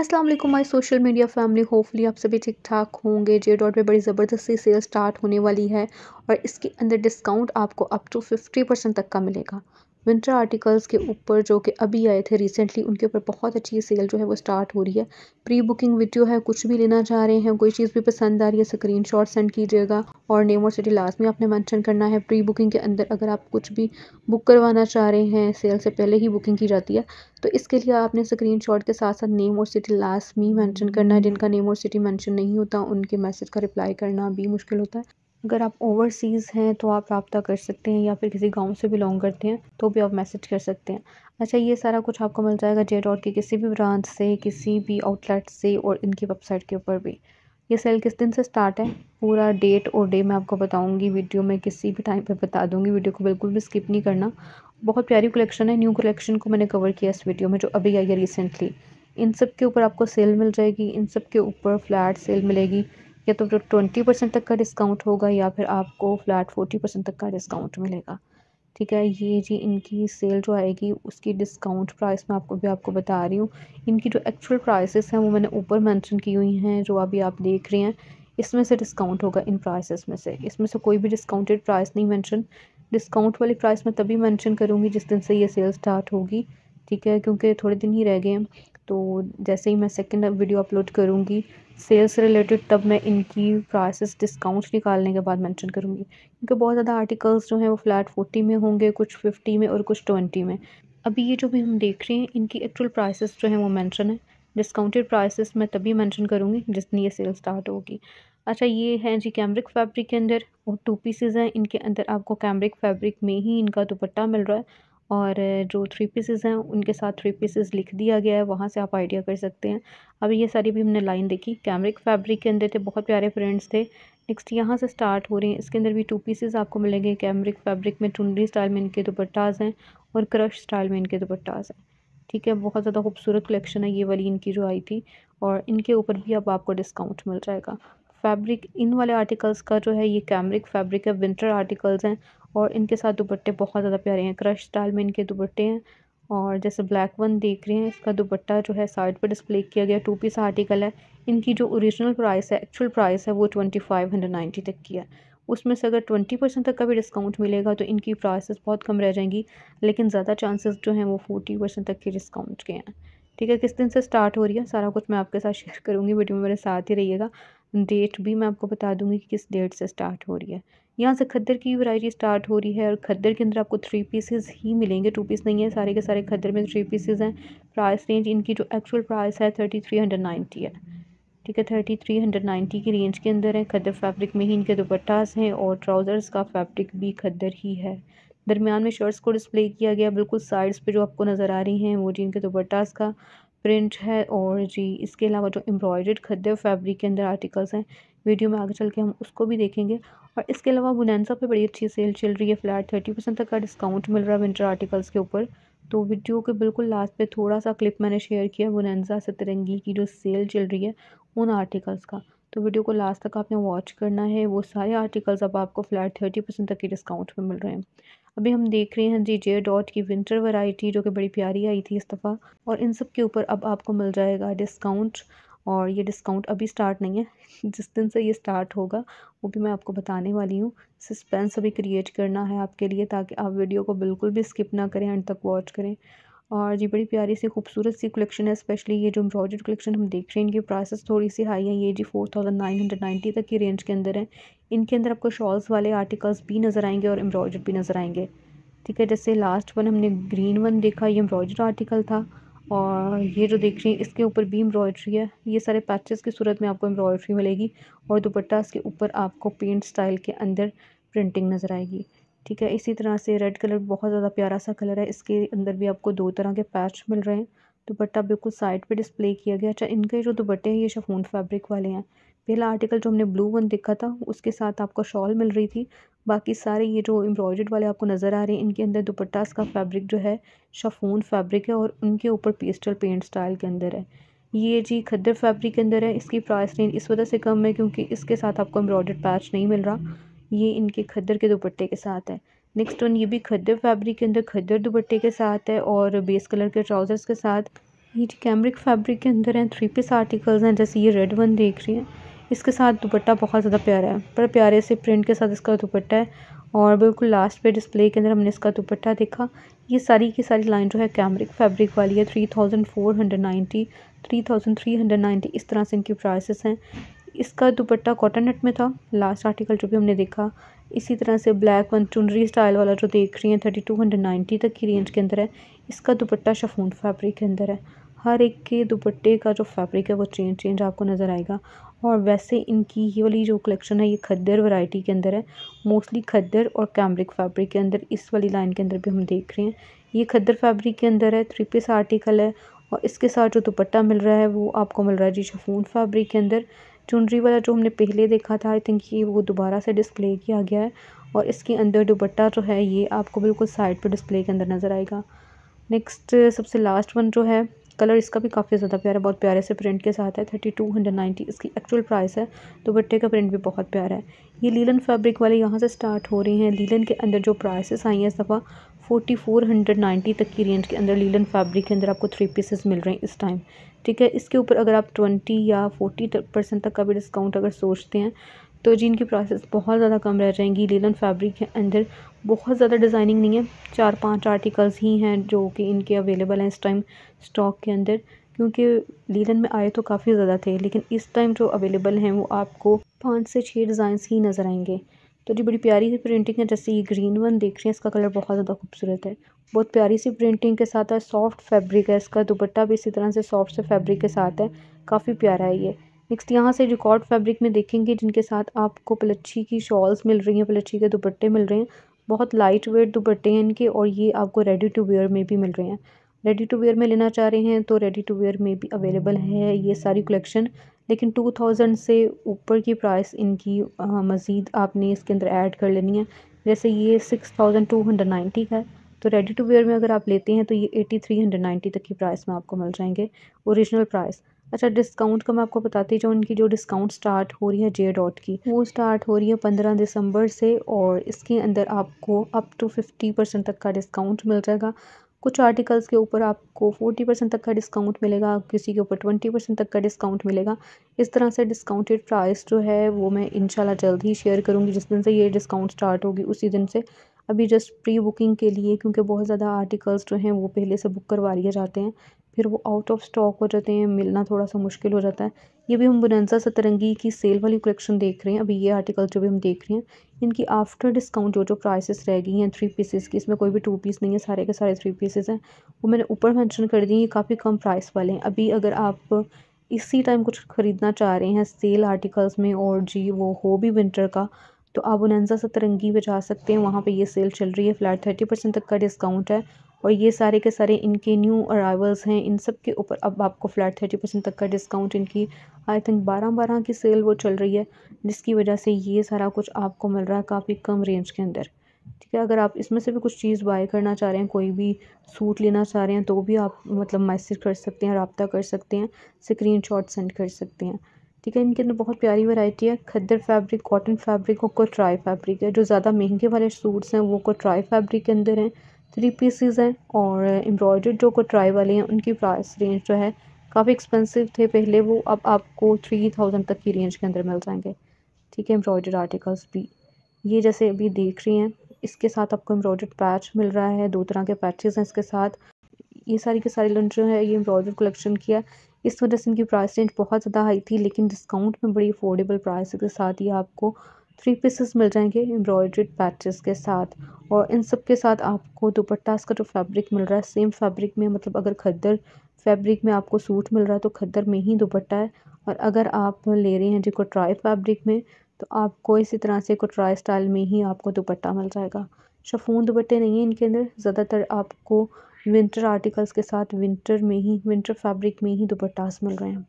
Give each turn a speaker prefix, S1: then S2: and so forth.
S1: अस्सलाम वालेकुम my social media family hopefully आप सभी ठीक ठाक होंगे जे डॉट पर बड़ी ज़बरदस्ती सेल स्टार्ट होने वाली है और इसके अंदर डिस्काउंट आपको अप टू फिफ्टी परसेंट तक का मिलेगा विंटर आर्टिकल्स के ऊपर जो कि अभी आए थे रिसेंटली उनके ऊपर बहुत अच्छी सेल जो है वो स्टार्ट हो रही है प्री बुकिंग वीडियो है कुछ भी लेना चाह रहे हैं कोई चीज़ भी पसंद आ रही है स्क्रीन शॉट सेंड कीजिएगा और नेम और सिटी लास्ट में आपने मेंशन करना है प्री बुकिंग के अंदर अगर आप कुछ भी बुक करवाना चाह रहे हैं सेल से पहले ही बुकिंग की जाती है तो इसके लिए आपने स्क्रीन शॉट के साथ साथ नेम और सिटी लास्ट में मैंशन करना है जिनका नेम और सिटी मैंशन नहीं होता उनके मैसेज का रिप्लाई करना भी मुश्किल होता है अगर आप ओवरसीज़ हैं तो आप रबता कर सकते हैं या फिर किसी गांव से बिलोंग करते हैं तो भी आप मैसेज कर सकते हैं अच्छा ये सारा कुछ आपको मिल जाएगा जे डॉट के किसी भी ब्रांच से किसी भी आउटलेट से और इनकी वेबसाइट के ऊपर भी ये सेल किस दिन से स्टार्ट है पूरा डेट और डे मैं आपको बताऊँगी वीडियो में किसी भी टाइम पर बता दूँगी वीडियो को बिल्कुल भी स्किप नहीं करना बहुत प्यारी कलेक्शन है न्यू कलेक्शन को मैंने कवर किया इस वीडियो में जो अभी आई है रिसेंटली इन सब के ऊपर आपको सेल मिल जाएगी इन सब के ऊपर फ्लैट सेल मिलेगी या तो ट्वेंटी परसेंट तक का डिस्काउंट होगा या फिर आपको फ्लैट फोर्टी परसेंट तक का डिस्काउंट मिलेगा ठीक है ये जी इनकी सेल जो आएगी उसकी डिस्काउंट प्राइस मैं आपको भी आपको बता रही हूँ इनकी जो एक्चुअल प्राइसेस हैं वो मैंने ऊपर मेंशन की हुई हैं जो अभी आप देख रहे हैं इसमें से डिस्काउंट होगा इन प्राइसेस में से इसमें से कोई भी डिस्काउंटेड प्राइस नहीं मेंशन डिस्काउंट वाली प्राइस मैं तभी मैंशन करूँगी जिस दिन से ये सेल स्टार्ट होगी ठीक है क्योंकि थोड़े दिन ही रह गए हैं तो जैसे ही मैं सेकेंड वीडियो अपलोड करूँगी सेल्स रिलेटेड तब मैं इनकी प्राइसेस डिस्काउंट निकालने के बाद मेंशन करूँगी क्योंकि बहुत ज़्यादा आर्टिकल्स जो हैं वो फ्लैट फोर्टी में होंगे कुछ फिफ्टी में और कुछ ट्वेंटी में अभी ये जो भी हम देख रहे हैं इनकी एक्चुअल प्राइसेस जो हैं वो मेंशन है डिस्काउंटेड प्राइसेस मैं तभी मेंशन करूँगी जितनी ये सेल स्टार्ट होगी अच्छा ये है जी कैमरिक फैब्रिक के अंदर और टू पीसेज हैं इनके अंदर आपको कैमरिक फैब्रिक में ही इनका दुपट्टा मिल रहा है और जो थ्री पीसेज हैं उनके साथ थ्री पीसेस लिख दिया गया है वहाँ से आप आइडिया कर सकते हैं अब ये सारी भी हमने लाइन देखी कैमरिक फैब्रिक के अंदर थे बहुत प्यारे फ्रेंड्स थे नेक्स्ट यहाँ से स्टार्ट हो रहे हैं इसके अंदर भी टू पीसेज आपको मिलेंगे कैमरिक फैब्रिक में चुनरी स्टाइल में इनके दुपट्टाज हैं और क्रश स्टाइल में इनके दुपट्टाज हैं ठीक है बहुत ज़्यादा खूबसूरत कलेक्शन है ये वाली इनकी जो आई थी और इनके ऊपर भी अब आपको डिस्काउंट मिल जाएगा फैब्रिक इन वाले आर्टिकल्स का जो है ये कैमरिक फैब्रिक है विंटर आर्टिकल्स हैं और इनके साथ दुपट्टे बहुत ज़्यादा प्यारे हैं क्रश स्टाइल में इनके दुपट्टे हैं और जैसे ब्लैक वन देख रहे हैं इसका दुपट्टा जो है साइड पर डिस्प्ले किया गया टू पीस आर्टिकल है इनकी जो ओरिजिनल प्राइस है एक्चुअल प्राइस है वो ट्वेंटी फाइव हंड्रेड नाइन्टी तक की है उसमें से अगर ट्वेंटी परसेंट तक का भी डिस्काउंट मिलेगा तो इनकी प्राइसेस बहुत कम रह जाएंगी लेकिन ज़्यादा चांसेस जो हैं वो फोर्टी परसेंट तक के डिस्काउंट के हैं ठीक है किस दिन से स्टार्ट हो रही है सारा कुछ मैं आपके साथ शेयर करूँगी वीडियो में मेरे साथ ही रहिएगा डेट भी मैं आपको बता दूँगी कि किस डेट से स्टार्ट हो रही है यहाँ से खद्दर की वैरायटी स्टार्ट हो रही है और खद्दर के अंदर आपको थ्री पीसेस ही मिलेंगे टू पीस नहीं है सारे के सारे खद्दर में थ्री पीसेज हैं प्राइस रेंज इनकी जो एक्चुअल प्राइस है थर्टी थ्री हंड्रेड नाइन्टी है ठीक है थर्टी थ्री हंड्रेड नाइन्टी की रेंज के अंदर है खद्दर फैब्रिक में ही इनके दुपट्टास हैं और ट्राउज़र्स का फैब्रिक भी खद्दर ही है दरमियान में शर्ट्स को डिस्प्ले किया गया बिल्कुल साइड्स पर जो आपको नज़र आ रही हैं वो जी इनके दुपट्टास का प्रिंट है और जी इसके अलावा जो एम्ब्रॉयड खद्दे फैब्रिक के अंदर आर्टिकल्स हैं वीडियो में आगे चल के हम उसको भी देखेंगे और इसके अलावा बुनैनसा पे बड़ी अच्छी सेल चल रही है फ्लैट थर्टी परसेंट तक का डिस्काउंट मिल रहा है विंटर आर्टिकल्स के ऊपर तो वीडियो के बिल्कुल लास्ट पे थोड़ा सा क्लिप मैंने शेयर किया बुनैनसा से तिरंगी की जो सेल चल रही है उन आर्टिकल्स का तो वीडियो को लास्ट तक आपने वॉच करना है वो सारे आर्टिकल्स अब आपको फ्लैट थर्टी परसेंट तक के डिस्काउंट में मिल रहे हैं अभी हम देख रहे हैं जी जे डॉट की विंटर वैरायटी जो कि बड़ी प्यारी आई थी इस दफ़ा और इन सब के ऊपर अब आपको मिल जाएगा डिस्काउंट और ये डिस्काउंट अभी स्टार्ट नहीं है जिस दिन से ये स्टार्ट होगा वो भी मैं आपको बताने वाली हूँ सस्पेंस अभी क्रिएट करना है आपके लिए ताकि आप वीडियो को बिल्कुल भी स्किप ना करें एंड तक वॉच करें और ये बड़ी प्यारी सी खूबसूरत सी कलेक्शन है स्पेशली ये जो एम्ब्रॉयड कलेक्शन हम देख रहे हैं इनकी प्राइसेस थोड़ी सी हाई है ये जी four thousand nine hundred ninety तक की रेंज के अंदर है इनके अंदर आपको शॉल्स वाले आर्टिकल्स भी नज़र आएंगे और एम्ब्रॉयड भी नज़र आएंगे ठीक है जैसे लास्ट वन हमने ग्रीन वन देखा ये एम्ब्रॉयड आर्टिकल था और ये जो देख रहे हैं इसके ऊपर भी एम्ब्रॉयड्री है ये सारे पैचेस की सूरत में आपको एम्ब्रॉयड्री मिलेगी और दुपट्टा इसके ऊपर आपको पेंट स्टाइल के अंदर प्रिंटिंग नज़र आएगी ठीक है इसी तरह से रेड कलर बहुत ज़्यादा प्यारा सा कलर है इसके अंदर भी आपको दो तरह के पैच मिल रहे हैं दुपट्टा बिल्कुल साइड पे डिस्प्ले किया गया अच्छा इनके जो दुपट्टे हैं ये शफून फैब्रिक वाले हैं पहला आर्टिकल जो हमने ब्लू वन देखा था उसके साथ आपको शॉल मिल रही थी बाकी सारे ये जो एम्ब्रॉयड वाले आपको नज़र आ रहे हैं इनके अंदर दुपट्टा इसका फैब्रिक जो है शफून फैब्रिक है और उनके ऊपर पेस्टल पेंट स्टाइल के अंदर है ये जी खद्दर फैब्रिक के अंदर है इसकी प्राइस रेंज इस वजह से कम है क्योंकि इसके साथ आपको एम्ब्रॉयड पैच नहीं मिल रहा ये इनके खद्दर के दुपट्टे के साथ है नेक्स्ट वन ये भी खद्दर फैब्रिक के अंदर खद्दर दुपट्टे के साथ है और बेस कलर के ट्राउज़र्स के साथ ये कैमरिक फैब्रिक के अंदर हैं थ्री पीस आर्टिकल्स हैं जैसे ये रेड वन देख रही हैं इसके साथ दुपट्टा बहुत ज़्यादा प्यारा है पर प्यारे से प्रिंट के साथ इसका दुपट्टा है और बिल्कुल लास्ट पे डिस्प्ले के अंदर हमने इसका दुपट्टा देखा ये सारी की सारी लाइन जो है कैमरिक फैब्रिक वाली है three thousand four hundred ninety three thousand three hundred ninety इस तरह से इनकी प्राइसेस हैं इसका दुपट्टा कॉटन नेट में था लास्ट आर्टिकल जो भी हमने देखा इसी तरह से ब्लैक वन चुनरी स्टाइल वाला जो देख रही हैं थर्टी टू हंड्रेड नाइन्टी तक की रेंज के अंदर है इसका दुपट्टा शफून फैब्रिक के अंदर है हर एक के दुपट्टे का जो फैब्रिक है वो चेंज चेंज आपको नज़र आएगा और वैसे इनकी ये वाली जो कलेक्शन है ये खद्दर वैरायटी के अंदर है मोस्टली खद्दर और कैमरिक फैब्रिक के अंदर इस वाली लाइन के अंदर भी हम देख रहे हैं ये खद्दर फैब्रिक के अंदर है थ्री पीस आर्टिकल है और इसके साथ जो दुपट्टा मिल रहा है वो आपको मिल रहा है जी शफून फैब्रिक के अंदर चुनरी वाला जो हमने पहले देखा था आई थिंक ये वो दोबारा से डिस्प्ले किया गया है और इसके अंदर दुपट्टा जो है ये आपको बिल्कुल साइड पर डिस्प्ले के अंदर नज़र आएगा नेक्स्ट सबसे लास्ट वन जो है कलर इसका भी काफ़ी ज़्यादा प्यारा बहुत प्यारे से प्रिंट के साथ है थर्टी टू हंड्रेड नाइन्टी इसकी एक्चुअल प्राइस है दुपट्टे का प्रिंट भी बहुत प्यारा है ये लीलन फैब्रिक वाले यहाँ से स्टार्ट हो रहे हैं लीलन के अंदर जो प्राइसेस आई हैं इस दफ़ा फोर्टी फोर हंड्रेड नाइन्टी तक की रेंज के अंदर लीलन फैब्रिक के अंदर आपको थ्री पीसेस मिल रहे हैं इस टाइम ठीक है इसके ऊपर अगर आप ट्वेंटी या फोर्टी परसेंट तक का भी डिस्काउंट अगर सोचते हैं तो जी इनकी प्राइसेस बहुत ज़्यादा कम रह जाएंगी लीलन फैब्रिक के अंदर बहुत ज़्यादा डिज़ाइनिंग नहीं है चार पांच आर्टिकल्स ही हैं जो कि इनके अवेलेबल हैं इस टाइम स्टॉक के अंदर क्योंकि लीलन में आए तो काफ़ी ज़्यादा थे लेकिन इस टाइम जो अवेलेबल हैं वो आपको पाँच से छः डिज़ाइंस ही नज़र आएंगे तो जी बड़ी प्यारी सी प्रिंटिंग है जैसे ये ग्रीन वन देख रहे हैं इसका कलर बहुत ज़्यादा खूबसूरत है बहुत प्यारी सी प्रिंटिंग के साथ है सॉफ्ट फैब्रिक है इसका दुपट्टा भी इसी तरह से सॉफ्ट से फैब्रिक के साथ है काफ़ी प्यारा है ये नेक्स्ट यहाँ से रिकॉर्ड फैब्रिक में देखेंगे जिनके साथ आपको पलच्छी की शॉल्स मिल रही हैं पलच्छी के दुपट्टे मिल रहे हैं बहुत लाइट वेट दुपट्टे हैं इनके और ये आपको रेडी टू वेयर में भी मिल रहे हैं रेडी टू वेयर में लेना चाह रहे हैं तो रेडी टू वेयर में भी अवेलेबल है ये सारी कलेक्शन लेकिन टू थाउजेंड से ऊपर की प्राइस इनकी मज़ीद आपने इसके अंदर ऐड कर लेनी है जैसे ये six thousand two hundred ninety का है तो रेडी टू वेयर में अगर आप लेते हैं तो ये एटी थ्री हंड्रेड नाइन्टी तक की प्राइस में आपको मिल जाएंगे ओरिजिनल प्राइस अच्छा डिस्काउंट का मैं आपको बताती जो उनकी जो डिस्काउंट स्टार्ट हो रही है जे डॉट की वो स्टार्ट हो रही है पंद्रह दिसंबर से और इसके अंदर आपको अप टू फिफ्टी परसेंट तक का डिस्काउंट मिल जाएगा कुछ आर्टिकल्स के ऊपर आपको फोर्टी परसेंट तक का डिस्काउंट मिलेगा किसी के ऊपर ट्वेंटी परसेंट तक का डिस्काउंट मिलेगा इस तरह से डिस्काउंटेड प्राइस जो है वो मैं इंशाल्लाह जल्द ही शेयर करूँगी जिस दिन से ये डिस्काउंट स्टार्ट होगी उसी दिन से अभी जस्ट प्री बुकिंग के लिए क्योंकि बहुत ज़्यादा आर्टिकल्स जो हैं वो पहले से बुक करवा लिए जाते हैं फिर वो आउट ऑफ स्टॉक हो जाते हैं मिलना थोड़ा सा मुश्किल हो जाता है ये भी हम बुनंजा सतरंगी की सेल वाली कलेक्शन देख रहे हैं अभी ये आर्टिकल जो भी हम देख रहे हैं इनकी आफ्टर डिस्काउंट जो जो प्राइसेस रह गई हैं थ्री पीसेस की इसमें कोई भी टू पीस नहीं है सारे के सारे थ्री पीसेस हैं वो मैंने ऊपर मैंशन कर दी ये काफ़ी कम प्राइस वाले हैं अभी अगर आप इसी टाइम कुछ ख़रीदना चाह रहे हैं सेल आर्टिकल्स में और जी वो हो भी विंटर का तो आप उनंजा सतरंगी पे जा सकते हैं वहाँ पे ये सेल चल रही है फ़्लैट थर्टी परसेंट तक का डिस्काउंट है और ये सारे के सारे इनके न्यू अराइवल्स हैं इन सब के ऊपर अब आपको फ़्लैट थर्टी परसेंट तक का डिस्काउंट इनकी आई थिंक बारह बारह की सेल वो चल रही है जिसकी वजह से ये सारा कुछ आपको मिल रहा है काफ़ी कम रेंज के अंदर ठीक है अगर आप इसमें से भी कुछ चीज़ बाय करना चाह रहे हैं कोई भी सूट लेना चाह रहे हैं तो भी आप मतलब मैसेज कर सकते हैं रबता कर सकते हैं स्क्रीन शॉट सेंड कर सकते हैं ठीक है इनके अंदर बहुत प्यारी वैरायटी है खद्दर फैब्रिक कॉटन फैब्रिक और कोट्राई फैब्रिक है जो ज़्यादा महंगे वाले सूट्स हैं वो ट्राई फैब्रिक के अंदर हैं थ्री पीसीज हैं और एम्ब्रॉयड जो ट्राई वाले हैं उनकी प्राइस रेंज जो है काफ़ी एक्सपेंसिव थे पहले वो अब आपको थ्री थाउजेंड तक की रेंज के अंदर मिल जाएंगे ठीक है एम्ब्रॉयड आर्टिकल्स भी ये जैसे अभी देख रही हैं इसके साथ आपको एम्ब्रॉयडर्ड पैच मिल रहा है दो तरह के पैचेज हैं इसके साथ ये सारी के सारी लंच जो है ये एम्ब्रॉयड कलेक्शन किया इस वजह से इनकी प्राइस रेंज बहुत ज़्यादा हाई थी लेकिन डिस्काउंट में बड़ी अफोर्डेबल प्राइस के साथ ही आपको थ्री पीसेस मिल जाएंगे एम्ब्रॉयड्रेड पैचेस के साथ और इन सब के साथ आपको दुपट्टा इसका जो फैब्रिक मिल रहा है सेम फैब्रिक में मतलब अगर खद्दर फैब्रिक में आपको सूट मिल रहा है तो खद्दर में ही दुपट्टा है और अगर आप ले रहे हैं जो कोट्राई फैब्रिक में तो आपको इसी तरह से कोट्राई स्टाइल में ही आपको दुपट्टा मिल जाएगा शफून दुपट्टे नहीं हैं इनके अंदर ज़्यादातर आपको विंटर आर्टिकल्स के साथ विंटर में ही विंटर फैब्रिक में ही दुपट्टास मिल रहे हैं